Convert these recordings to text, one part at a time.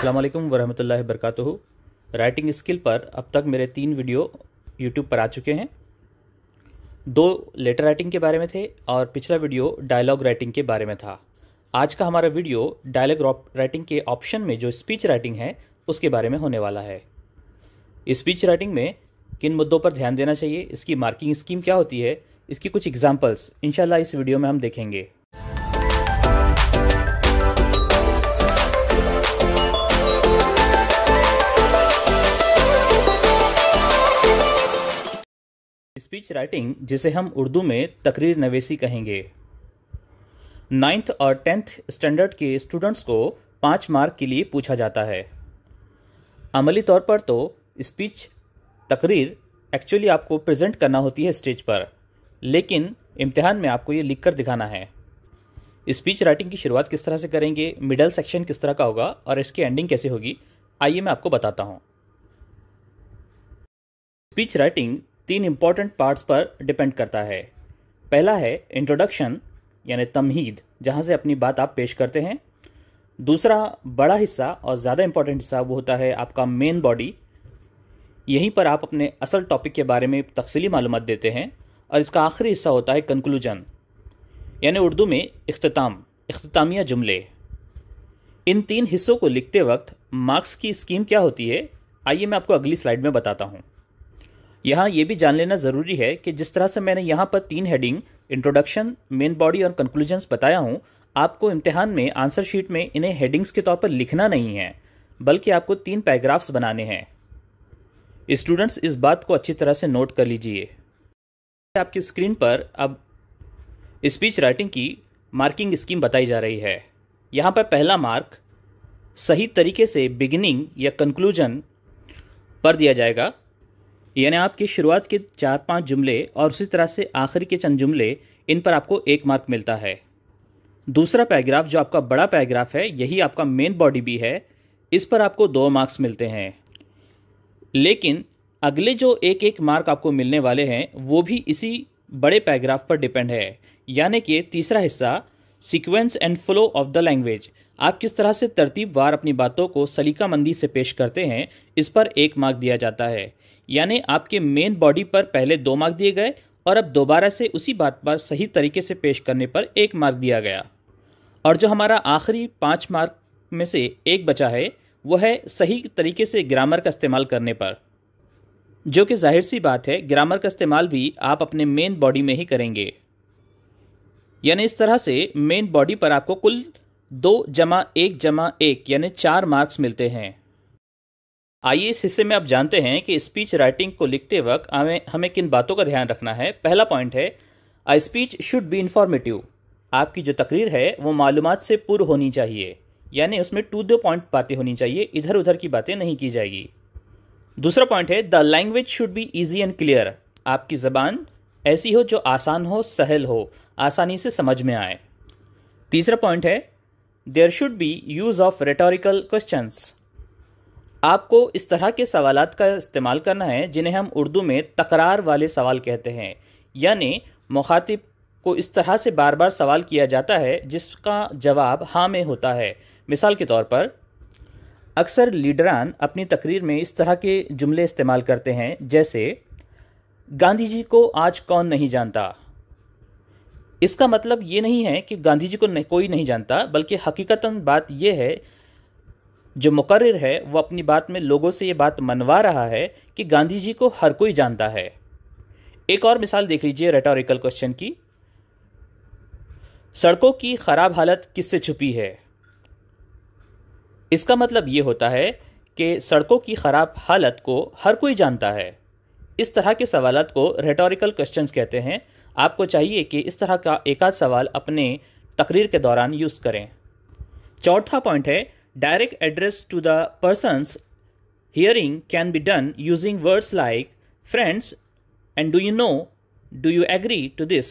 अल्लाम वरहमल work writing skill पर अब तक मेरे तीन वीडियो यूट्यूब पर आ चुके हैं दो लेटर राइटिंग के बारे में थे और पिछला वीडियो डायलॉग राइटिंग के बारे में था आज का हमारा वीडियो डायलॉग राइटिंग के ऑप्शन में जो स्पीच राइटिंग है उसके बारे में होने वाला है स्पीच राइटिंग में किन मुद्दों पर ध्यान देना चाहिए इसकी मार्किंग स्कीम क्या होती है इसकी कुछ एग्जाम्पल्स इनशाला इस वीडियो में हम देखेंगे स्पीच राइटिंग जिसे हम उर्दू में तकरीर नवेसी कहेंगे नाइन्थ और टेंथ स्टैंडर्ड के स्टूडेंट्स को पाँच मार्क के लिए पूछा जाता है अमली तौर पर तो स्पीच तकरीर एक्चुअली आपको प्रेजेंट करना होती है स्टेज पर लेकिन इम्तिहान में आपको ये लिख कर दिखाना है स्पीच राइटिंग की शुरुआत किस तरह से करेंगे मिडल सेक्शन किस तरह का होगा और इसकी एंडिंग कैसे होगी आइए मैं आपको बताता हूँ स्पीच राइटिंग तीन इम्पॉर्टेंट पार्ट्स पर डिपेंड करता है पहला है इंट्रोडक्शन यानी तमहीद जहाँ से अपनी बात आप पेश करते हैं दूसरा बड़ा हिस्सा और ज़्यादा इम्पॉर्टेंट हिस्सा वो होता है आपका मेन बॉडी यहीं पर आप अपने असल टॉपिक के बारे में तफसली मालूम देते हैं और इसका आखिरी हिस्सा होता है कंक्लूजन यानी उर्दू में अख्ताम अख्तामिया जुमले इन तीन हिस्सों को लिखते वक्त मार्क्स की स्कीम क्या होती है आइए मैं आपको अगली स्लाइड में बताता हूँ यहाँ ये भी जान लेना ज़रूरी है कि जिस तरह से मैंने यहाँ पर तीन हेडिंग इंट्रोडक्शन मेन बॉडी और कंक्लूजन्स बताया हूँ आपको इम्तहान में आंसर शीट में इन्हें हेडिंग्स के तौर पर लिखना नहीं है बल्कि आपको तीन पैराग्राफ्स बनाने हैं स्टूडेंट्स इस बात को अच्छी तरह से नोट कर लीजिए आपकी स्क्रीन पर अब स्पीच राइटिंग की मार्किंग स्कीम बताई जा रही है यहाँ पर पहला मार्क सही तरीके से बिगिनिंग या कंक्लूजन पर दिया जाएगा यानी आपकी शुरुआत के चार पांच जुमले और उसी तरह से आखिरी के चंद जुमले इन पर आपको एक मार्क मिलता है दूसरा पैराग्राफ जो आपका बड़ा पैराग्राफ है यही आपका मेन बॉडी भी है इस पर आपको दो मार्क्स मिलते हैं लेकिन अगले जो एक एक मार्क आपको मिलने वाले हैं वो भी इसी बड़े पैराग्राफ पर डिपेंड है यानी कि तीसरा हिस्सा sequence and flow of the language आप किस तरह से तरतीबवार अपनी बातों को सलीका मंदी से पेश करते हैं इस पर एक मार्क दिया जाता है यानी आपके मेन बॉडी पर पहले दो मार्क दिए गए और अब दोबारा से उसी बात पर सही तरीके से पेश करने पर एक मार्क दिया गया और जो हमारा आखिरी पाँच मार्क में से एक बचा है वह है सही तरीके से ग्रामर का इस्तेमाल करने पर जो कि जाहिर सी बात है ग्रामर का इस्तेमाल भी आप अपने मेन बॉडी में ही करेंगे यानी इस तरह से मेन बॉडी पर आपको कुल दो जमा एक जमा एक यानी चार मार्क्स मिलते हैं आइए इस हिस्से में आप जानते हैं कि स्पीच राइटिंग को लिखते वक्त हमें हमें किन बातों का ध्यान रखना है पहला पॉइंट है a speech should be informative आपकी जो तकरीर है वो मालूम से पूर्व होनी चाहिए यानी उसमें टू द पॉइंट बातें होनी चाहिए इधर उधर की बातें नहीं की जाएगी दूसरा पॉइंट है the language should be easy and clear आपकी ज़बान ऐसी हो जो आसान हो सहल हो आसानी से समझ में आए तीसरा पॉइंट है there should be use of rhetorical questions आपको इस तरह के सवाल का इस्तेमाल करना है जिन्हें हम उर्दू में तकरार वाले सवाल कहते हैं यानी मुखातिब को इस तरह से बार बार सवाल किया जाता है जिसका जवाब हाँ में होता है मिसाल के तौर पर अक्सर लीडरान अपनी तकरीर में इस तरह के जुमले इस्तेमाल करते हैं जैसे गांधी जी को आज कौन नहीं जानता इसका मतलब ये नहीं है कि गांधी जी को कोई नहीं जानता बल्कि हकीकतन बात यह है जो मुकर्र है वो अपनी बात में लोगों से ये बात मनवा रहा है कि गांधी जी को हर कोई जानता है एक और मिसाल देख लीजिए रेटोरिकल क्वेश्चन की सड़कों की खराब हालत किससे छुपी है इसका मतलब ये होता है कि सड़कों की खराब हालत को हर कोई जानता है इस तरह के सवाल को रेटोरिकल क्वेश्चंस कहते हैं आपको चाहिए कि इस तरह का एक आध सवाल अपने तकरीर के दौरान यूज़ करें चौथा पॉइंट है Direct address to the person's hearing can be done using words like friends and do you know, do you agree to this.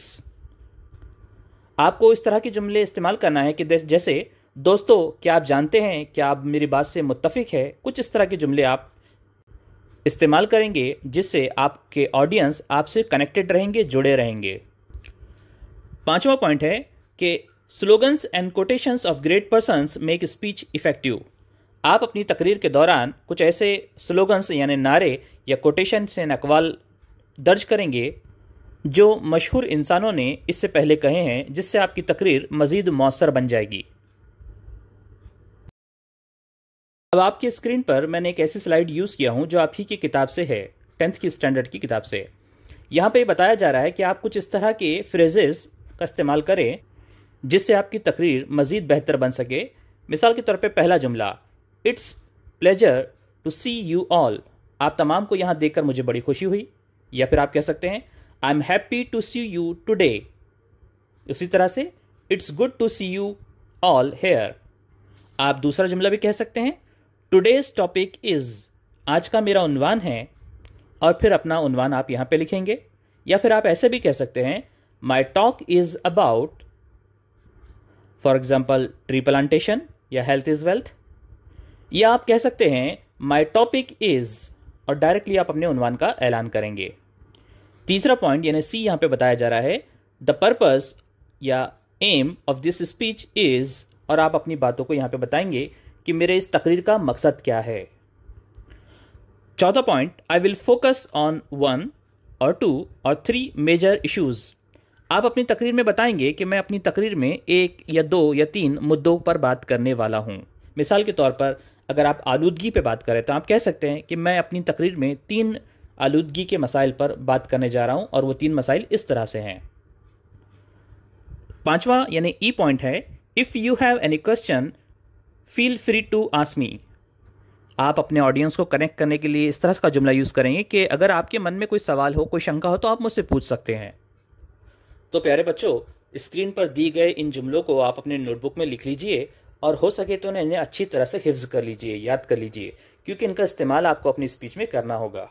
आपको इस तरह के जुमले इस्तेमाल करना है कि जैसे दोस्तों क्या आप जानते हैं क्या आप मेरी बात से मुतफिक है कुछ इस तरह के जुमले आप इस्तेमाल करेंगे जिससे आपके ऑडियंस आपसे कनेक्टेड रहेंगे जुड़े रहेंगे पांचवा पॉइंट है कि slogans and quotations of great persons make speech effective आप अपनी तकरीर के दौरान कुछ ऐसे स्लोगन्स यानी नारे या कोटेशन से अकवाल दर्ज करेंगे जो मशहूर इंसानों ने इससे पहले कहे हैं जिससे आपकी तकरीर मज़ीद मौसर बन जाएगी अब आपकी स्क्रीन पर मैंने एक ऐसी स्लाइड यूज़ किया हूँ जो आप ही की किताब से है टेंथ की स्टैंडर्ड की किताब से यहाँ पर बताया जा रहा है कि आप कुछ इस तरह के फ्रेजेस का इस्तेमाल करें जिससे आपकी तकरीर मज़ीद बेहतर बन सके मिसाल के तौर पे पहला जुमला it's pleasure to see you all आप तमाम को यहाँ कर मुझे बड़ी खुशी हुई या फिर आप कह सकते हैं I am happy to see you today उसी तरह से it's good to see you all here आप दूसरा जुमला भी कह सकते हैं टुडेज टॉपिक इज़ आज का मेरा उनवान है और फिर अपना उनवान आप यहाँ पे लिखेंगे या फिर आप ऐसे भी कह सकते हैं my talk is about for example tree plantation या हेल्थ इज़ वेल्थ या आप कह सकते हैं माई टॉपिक इज़ और डायरेक्टली आप अपने उनवान का ऐलान करेंगे तीसरा पॉइंट यानी सी यहाँ पे बताया जा रहा है द पर्पज या aim of this speech is और आप अपनी बातों को यहाँ पे बताएंगे कि मेरे इस तकरीर का मकसद क्या है चौथा point I will focus on one और टू और थ्री मेजर इश्यूज़ आप अपनी तकरीर में बताएंगे कि मैं अपनी तकरीर में एक या दो या तीन मुद्दों पर बात करने वाला हूँ मिसाल के तौर पर अगर आप आलूदगी पर बात करें तो आप कह सकते हैं कि मैं अपनी तकरीर में तीन आलूदगी के मसाइल पर बात करने जा रहा हूँ और वो तीन मसाइल इस तरह से हैं पांचवा यानी ई पॉइंट है if you have any question feel free to ask me आप अपने ऑडियंस को कनेक्ट करने के लिए इस तरह का जुमला यूज़ करेंगे कि अगर आपके मन में कोई सवाल हो कोई शंका हो तो आप मुझसे पूछ सकते हैं तो प्यारे बच्चों स्क्रीन पर दिए गए इन जुमलों को आप अपने नोटबुक में लिख लीजिए और हो सके तो इन्हें अच्छी तरह से हिफ्ज़ कर लीजिए याद कर लीजिए क्योंकि इनका इस्तेमाल आपको अपनी स्पीच में करना होगा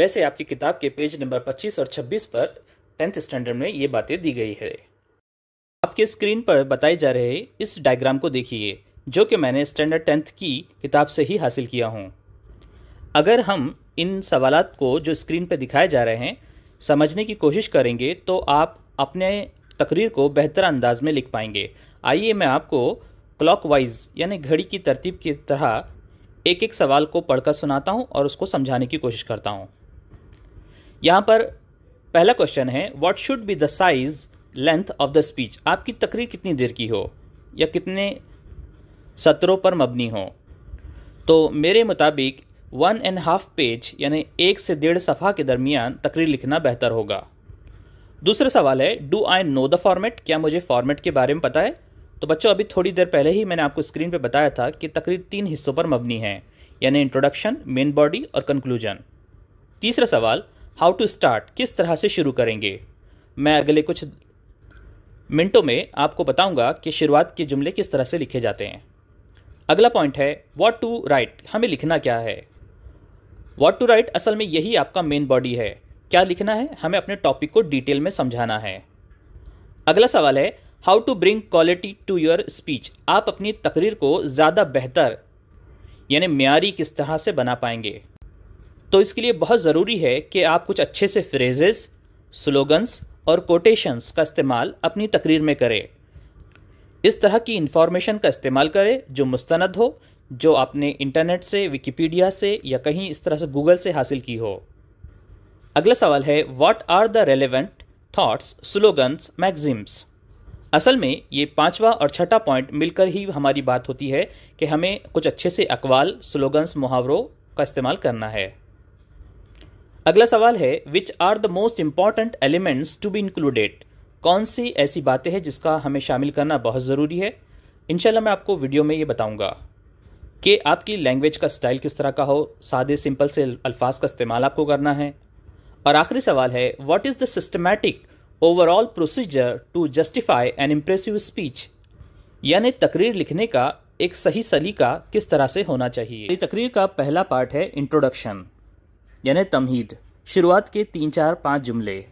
वैसे आपकी किताब के पेज नंबर 25 और 26 पर टेंथ स्टैंडर्ड में ये बातें दी गई है आपके स्क्रीन पर बताए जा रहे इस डायग्राम को देखिए जो कि मैंने स्टैंडर्ड टेंथ की किताब से ही हासिल किया हूँ अगर हम इन सवालत को जो स्क्रीन पर दिखाए जा रहे हैं समझने की कोशिश करेंगे तो आप अपने तकरीर को बेहतर अंदाज में लिख पाएंगे आइए मैं आपको क्लॉकवाइज यानी घड़ी की तरतीब की तरह एक एक सवाल को पढ़कर सुनाता हूँ और उसको समझाने की कोशिश करता हूँ यहाँ पर पहला क्वेश्चन है what should be the size length of the speech आपकी तकरीर कितनी देर की हो या कितने सत्रों पर मबनी हो तो मेरे मुताबिक वन एंड हाफ पेज यानी एक से डेढ़ सफ़ा के दरमियान तकरीर लिखना बेहतर होगा दूसरा सवाल है do I know the format क्या मुझे फॉर्मेट के बारे में पता है तो बच्चों अभी थोड़ी देर पहले ही मैंने आपको स्क्रीन पर बताया था कि तकरीर तीन हिस्सों पर मबनी है यानी इंट्रोडक्शन मेन बॉडी और कंक्लूजन तीसरा सवाल हाउ टू स्टार्ट किस तरह से शुरू करेंगे मैं अगले कुछ मिनटों में आपको बताऊंगा कि शुरुआत के जुमले किस तरह से लिखे जाते हैं अगला पॉइंट है वॉट टू राइट हमें लिखना क्या है वॉट टू राइट असल में यही आपका मेन बॉडी है क्या लिखना है हमें अपने टॉपिक को डिटेल में समझाना है अगला सवाल है how to bring quality to your speech आप अपनी तकरीर को ज़्यादा बेहतर यानी म्यारी किस तरह से बना पाएंगे तो इसके लिए बहुत ज़रूरी है कि आप कुछ अच्छे से फ्रेजेस स्लोगन्स और कोटेशंस का इस्तेमाल अपनी तकरीर में करें इस तरह की इन्फॉर्मेशन का इस्तेमाल करें जो मुस्तंद हो जो आपने इंटरनेट से विकिपीडिया से या कहीं इस तरह से गूगल से हासिल की हो अगला सवाल है what are the relevant thoughts slogans maxims असल में ये पांचवा और छठा पॉइंट मिलकर ही हमारी बात होती है कि हमें कुछ अच्छे से अकवाल स्लोगन्स मुहावरों का इस्तेमाल करना है अगला सवाल है which are the most important elements to be included कौन सी ऐसी बातें हैं जिसका हमें शामिल करना बहुत ज़रूरी है इनशाला मैं आपको वीडियो में ये बताऊँगा कि आपकी लैंग्वेज का स्टाइल किस तरह का हो सादे सिंपल से अल्फाज का इस्तेमाल आपको करना है और आखिरी सवाल है what is the systematic overall procedure to justify an impressive speech यानी तकरीर लिखने का एक सही सलीका किस तरह से होना चाहिए तकरीर का पहला पार्ट है इंट्रोडक्शन यानी तमहीद शुरुआत के तीन चार पाँच जुमले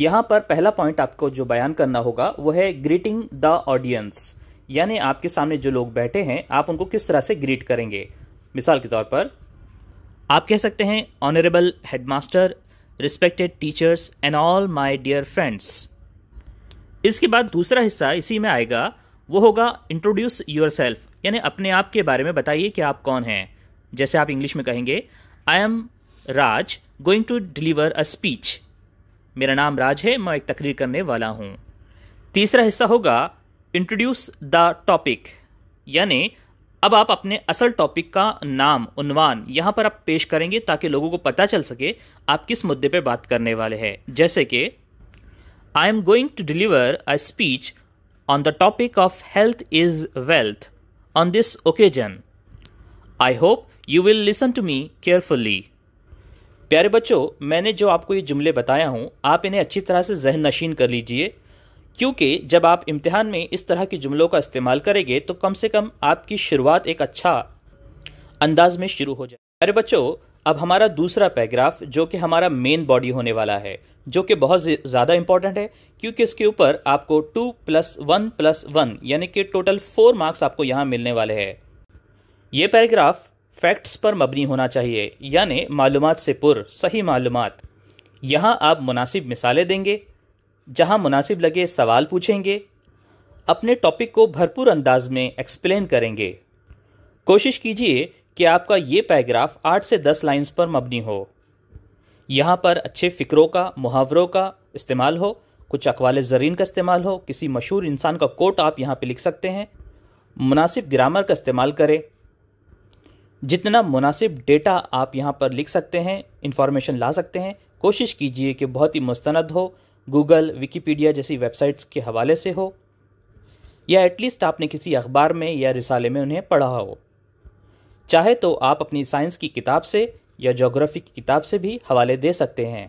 यहाँ पर पहला पॉइंट आपको जो बयान करना होगा वो है ग्रीटिंग द ऑडियंस यानी आपके सामने जो लोग बैठे हैं आप उनको किस तरह से ग्रीट करेंगे मिसाल के तौर पर आप कह सकते हैं honourable headmaster respected teachers and all my dear friends इसके बाद दूसरा हिस्सा इसी में आएगा वो होगा इंट्रोड्यूस योर यानी अपने आप के बारे में बताइए कि आप कौन हैं जैसे आप इंग्लिश में कहेंगे I am Raj going to deliver a speech मेरा नाम राज है मैं एक तकरीर करने वाला हूँ तीसरा हिस्सा होगा इंट्रोड्यूस द टॉपिक यानी अब आप अपने असल टॉपिक का नाम उनवान यहाँ पर आप पेश करेंगे ताकि लोगों को पता चल सके आप किस मुद्दे पर बात करने वाले हैं जैसे कि I am going to deliver a speech on the topic of health is wealth on this occasion I hope you will listen to me carefully प्यारे बच्चों मैंने जो आपको ये जुमले बताया हूँ आप इन्हें अच्छी तरह से जहन नशीन कर लीजिए क्योंकि जब आप इम्तिहान में इस तरह के जुमलों का इस्तेमाल करेंगे तो कम से कम आपकी शुरुआत एक अच्छा अंदाज में शुरू हो जाए अरे बच्चों अब हमारा दूसरा पैराग्राफ जो कि हमारा मेन बॉडी होने वाला है जो कि बहुत ज़्यादा इंपॉर्टेंट है क्योंकि इसके ऊपर आपको two plus one plus one यानी कि टोटल फोर मार्क्स आपको यहाँ मिलने वाले हैं ये पैराग्राफ फैक्ट्स पर मबनी होना चाहिए यानी मालूम से पुर सही मालूम यहाँ आप मुनासिब मिसालें देंगे जहां मुनासिब लगे सवाल पूछेंगे अपने टॉपिक को भरपूर अंदाज में एक्सप्लेन करेंगे कोशिश कीजिए कि आपका ये पैराग्राफ आठ से दस लाइन्स पर मबनी हो यहाँ पर अच्छे फ़िक्रों का मुहावरों का इस्तेमाल हो कुछ अकवाल ज़रीन का इस्तेमाल हो किसी मशहूर इंसान का कोट आप यहाँ पे लिख सकते हैं मुनासिब ग्रामर का इस्तेमाल करें जितना मुनासिब डेटा आप यहाँ पर लिख सकते हैं इंफॉर्मेशन ला सकते हैं कोशिश कीजिए कि बहुत ही मुस्तंद हो गूगल विकीपीडिया जैसी वेबसाइट्स के हवाले से हो या एटलीस्ट आपने किसी अखबार में या रिसाले में उन्हें पढ़ा हो चाहे तो आप अपनी साइंस की किताब से या जोग्राफी की किताब से भी हवाले दे सकते हैं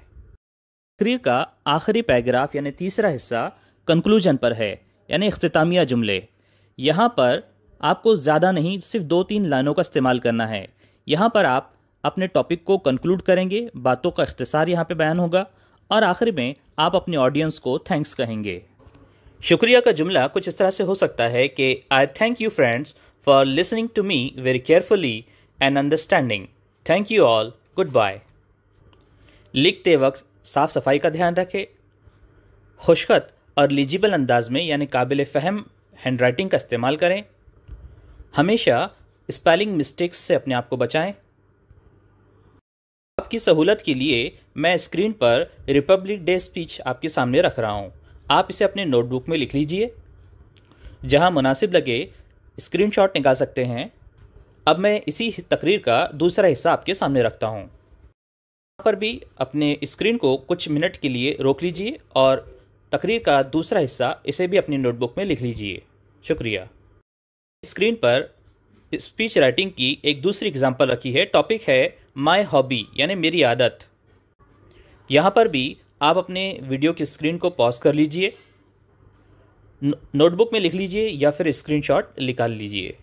तकरीर का आखिरी पैराग्राफ यानी तीसरा हिस्सा कंक्लूजन पर है यानी अख्तामिया जुमले यहाँ पर आपको ज़्यादा नहीं सिर्फ दो तीन लाइनों का इस्तेमाल करना है यहाँ पर आप अपने टॉपिक को कंक्लूड करेंगे बातों का अख्तसार यहाँ पे बयान होगा और आखिर में आप अपने ऑडियंस को थैंक्स कहेंगे शुक्रिया का जुमला कुछ इस तरह से हो सकता है कि I thank you friends for listening to me very carefully and understanding thank you all goodbye लिखते वक्त साफ सफाई का ध्यान रखें खुशखत और लिजिबल अंदाज में यानी काबिल फ़हम हैंड राइटिंग का इस्तेमाल करें हमेशा स्पेलिंग मिस्टेक्स से अपने आप को बचाएं आपकी सहूलत के लिए मैं स्क्रीन पर रिपब्लिक डे स्पीच आपके सामने रख रहा हूँ आप इसे अपने नोटबुक में लिख लीजिए जहाँ मुनासिब लगे स्क्रीनशॉट निकाल सकते हैं अब मैं इसी तकरीर का दूसरा हिस्सा आपके सामने रखता हूँ यहाँ पर भी अपने स्क्रीन को कुछ मिनट के लिए रोक लीजिए और तकरीर का दूसरा हिस्सा इसे भी अपनी नोटबुक में लिख लीजिए शुक्रिया स्क्रीन पर स्पीच राइटिंग की एक दूसरी एग्जाम्पल रखी है टॉपिक है माय हॉबी यानी मेरी आदत यहाँ पर भी आप अपने वीडियो की स्क्रीन को पॉज कर लीजिए नोटबुक में लिख लीजिए या फिर स्क्रीनशॉट निकाल लीजिए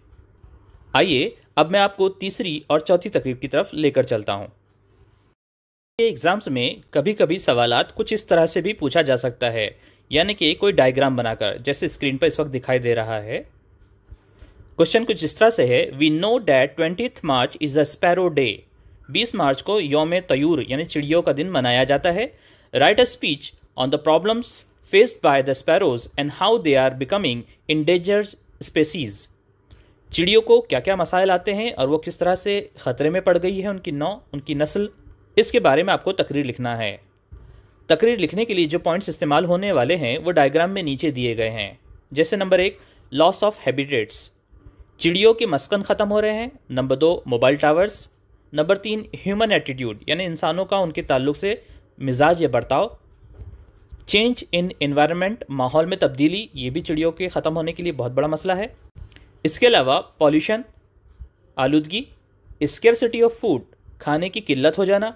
आइए अब मैं आपको तीसरी और चौथी तकरीब की तरफ लेकर चलता हूँ एग्ज़ाम्स में कभी कभी सवाल कुछ इस तरह से भी पूछा जा सकता है यानी कि कोई डायग्राम बनाकर जैसे स्क्रीन पर इस वक्त दिखाई दे रहा है क्वेश्चन कुछ इस तरह से है we know that twenty March is a sparrow day 20 मार्च को योम तयूर यानी चिड़ियों का दिन मनाया जाता है write a speech on the problems faced by the sparrows and how they are becoming endangered species चिड़ियों को क्या क्या मसाइल आते हैं और वो किस तरह से ख़तरे में पड़ गई है उनकी नौ उनकी नस्ल इसके बारे में आपको तकरीर लिखना है तकरीर लिखने के लिए जो पॉइंट्स इस्तेमाल होने वाले हैं वो डायग्राम में नीचे दिए गए हैं जैसे नंबर एक लॉस ऑफ हैबिटेट्स चिड़ियों के मस्कन ख़त्म हो रहे हैं नंबर दो मोबाइल टावर्स नंबर तीन ह्यूमन एटीट्यूड यानी इंसानों का उनके ताल्लुक से मिजाज या बर्ताव चेंज इन इन्वायरमेंट माहौल में तब्दीली ये भी चिड़ियों के ख़त्म होने के लिए बहुत बड़ा मसला है इसके अलावा पॉल्यूशन आलूदगी स्केरसिटी ऑफ फूड खाने की किल्लत हो जाना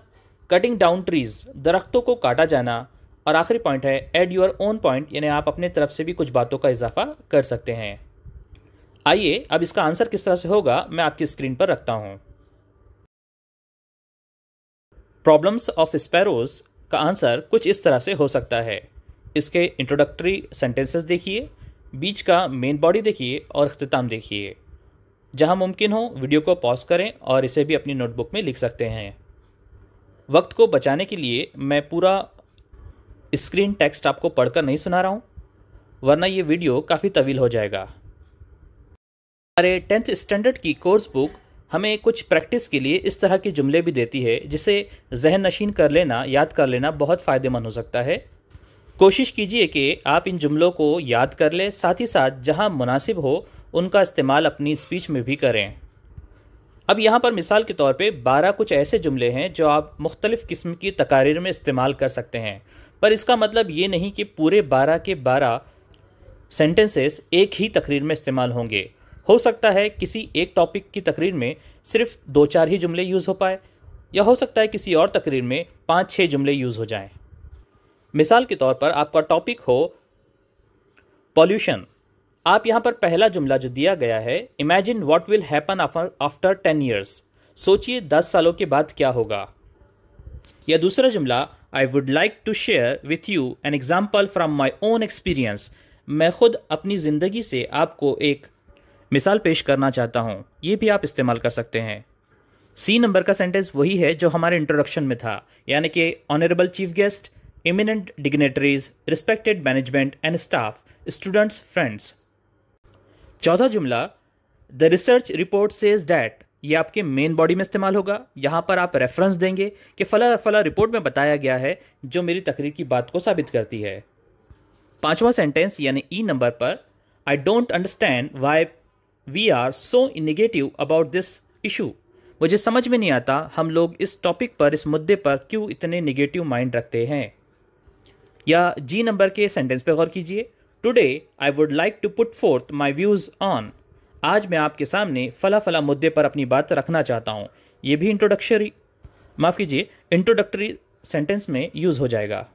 कटिंग डाउन ट्रीज़ दरख्तों को काटा जाना और आखिरी पॉइंट है एड योर ओन पॉइंट यानी आप अपने तरफ से भी कुछ बातों का इजाफा कर सकते हैं आइए अब इसका आंसर किस तरह से होगा मैं आपकी स्क्रीन पर रखता हूँ प्रॉब्लम्स ऑफ स्पैरोज का आंसर कुछ इस तरह से हो सकता है इसके इंट्रोडक्टरी सेंटेंसेस देखिए बीच का मेन बॉडी देखिए और अख्ताम देखिए जहां मुमकिन हो वीडियो को पॉज करें और इसे भी अपनी नोटबुक में लिख सकते हैं वक्त को बचाने के लिए मैं पूरा स्क्रीन टेक्स्ट आपको पढ़कर नहीं सुना रहा हूँ वरना ये वीडियो काफ़ी तवील हो जाएगा हमारे टेंथ स्टैंडर्ड की कोर्स बुक हमें कुछ प्रैक्टिस के लिए इस तरह के जुमले भी देती है जिसे जहन नशीन कर लेना याद कर लेना बहुत फ़ायदेमंद हो सकता है कोशिश कीजिए कि आप इन जुमलों को याद कर लें साथ ही साथ जहां मुनासिब हो उनका इस्तेमाल अपनी स्पीच में भी करें अब यहाँ पर मिसाल के तौर पे 12 कुछ ऐसे जुमले हैं जो आप मुख्तलिफ़ किस्म की तकारीर में इस्तेमाल कर सकते हैं पर इसका मतलब ये नहीं कि पूरे 12 के 12 सेंटेंसेस एक ही तकरीर में इस्तेमाल होंगे हो सकता है किसी एक टॉपिक की तकरीर में सिर्फ दो चार ही जुमले यूज़ हो पाए या हो सकता है किसी और तकरीर में पाँच छः जुमले यूज़ हो जाएं। मिसाल के तौर पर आपका टॉपिक हो पॉल्यूशन आप यहाँ पर पहला जुमला जो दिया गया है imagine what will happen after ten years सोचिए दस सालों के बाद क्या होगा या दूसरा जुमला I would like to share with you an example from my own experience मैं खुद अपनी ज़िंदगी से आपको एक मिसाल पेश करना चाहता हूँ ये भी आप इस्तेमाल कर सकते हैं सी नंबर का सेंटेंस वही है जो हमारे इंट्रोडक्शन में था यानी कि honourable chief guest eminent dignitaries respected management and staff students friends चौथा जुमला the research report says that ये आपके मेन बॉडी में इस्तेमाल होगा यहाँ पर आप रेफरेंस देंगे कि फला फला रिपोर्ट में बताया गया है जो मेरी तकरीर की बात को साबित करती है पांचवा सेंटेंस यानी ई e नंबर पर I don't understand why we are so negative about this issue मुझे समझ में नहीं आता हम लोग इस टॉपिक पर इस मुद्दे पर क्यों इतने निगेटिव माइंड रखते हैं या जी नंबर के सेंटेंस पर गौर कीजिए today I would like to put forth my views on आज मैं आपके सामने फला फला मुद्दे पर अपनी बात रखना चाहता हूँ ये भी इंट्रोडक्शरी माफ़ कीजिए इंट्रोडक्टरी सेंटेंस में यूज़ हो जाएगा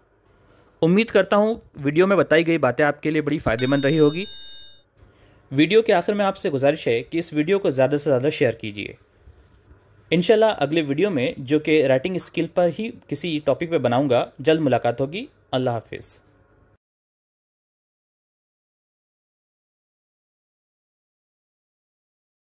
उम्मीद करता हूँ वीडियो में बताई गई बातें आपके लिए बड़ी फ़ायदेमंद रही होगी वीडियो के आखिर में आपसे गुजारिश है कि इस वीडियो को ज़्यादा से ज़्यादा शेयर कीजिए इनशाला अगले वीडियो में जो कि राइटिंग स्किल पर ही किसी टॉपिक पर बनाऊँगा जल्द मुलाकात होगी अल्लाह हाफिज़